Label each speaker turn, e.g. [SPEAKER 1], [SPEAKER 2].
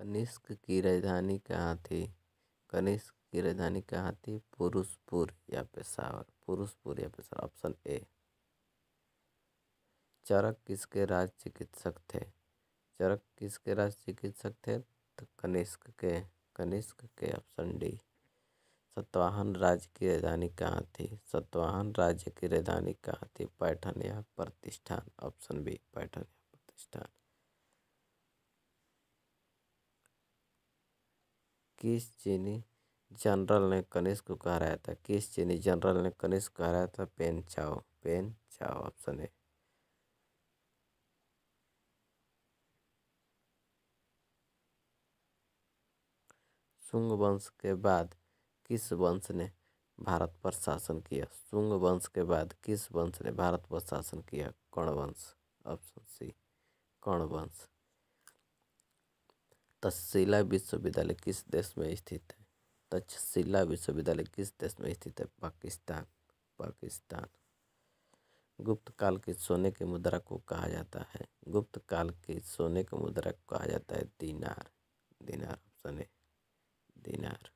[SPEAKER 1] कनिष्क की राजधानी कहाँ थी कनिष्क की राजधानी कहाँ थी पुरुषपुर या पेशावर पुरुषपुर या पेशावर ऑप्शन ए चरक किसके राज चिकित्सक थे चरक किसके राज चिकित्सक थे तो कनिष्क के कनिष्क के ऑप्शन डी सतवाहन राज्य की राजधानी कहाँ थी सतवाहन राज्य की राजधानी कहाँ थी पैठन या प्रतिष्ठान ऑप्शन बी पैठन या प्रतिष्ठान किस चीनी जनरल ने कनिष्क को रहा था किस चीनी जनरल ने कनिष्क को रहा था पेन चाओ पेन चाओ ऑप्शन ए शुंग वंश के बाद किस वंश ने भारत पर शासन किया शुंग वंश के बाद किस वंश ने भारत पर शासन किया कर्ण वंश ऑप्शन सी कर्ण वंश तक्षशिला विश्वविद्यालय किस देश में स्थित है तक्षशिला विश्वविद्यालय किस देश में स्थित है पाकिस्तान पाकिस्तान गुप्त काल के सोने के मुद्रा को कहा जाता है गुप्त काल के सोने के मुद्रा को कहा जाता है दिनार दीनार सोने दीनार दिनार